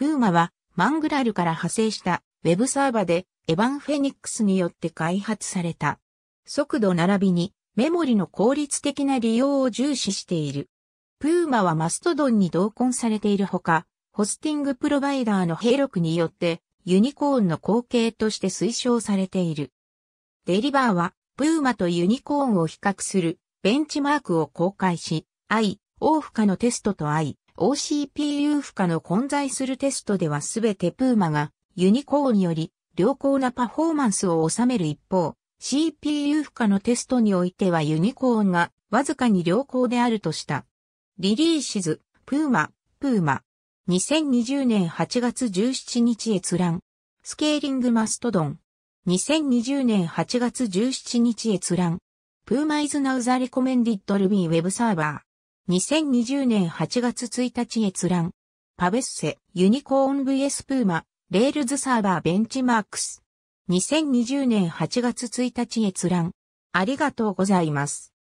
プーマはマングラルから派生したウェブサーバでエヴァン・フェニックスによって開発された。速度並びにメモリの効率的な利用を重視している。プーマはマストドンに同梱されているほか、ホスティングプロバイダーの兵力によってユニコーンの後継として推奨されている。デリバーはプーマとユニコーンを比較するベンチマークを公開し、I、オーフ化のテストと I、OCPU 負荷の混在するテストではすべてプーマがユニコーンにより良好なパフォーマンスを収める一方、CPU 負荷のテストにおいてはユニコーンがわずかに良好であるとした。リリーシズ、プーマ、プーマ。2020年8月17日閲覧。スケーリングマストドン。2020年8月17日閲覧。プーマイズナウザレコメンディッドルビーウェブサーバー。2020年8月1日閲覧。パベッセ、ユニコーン VS プーマ、レールズサーバーベンチマークス。2020年8月1日閲覧。ありがとうございます。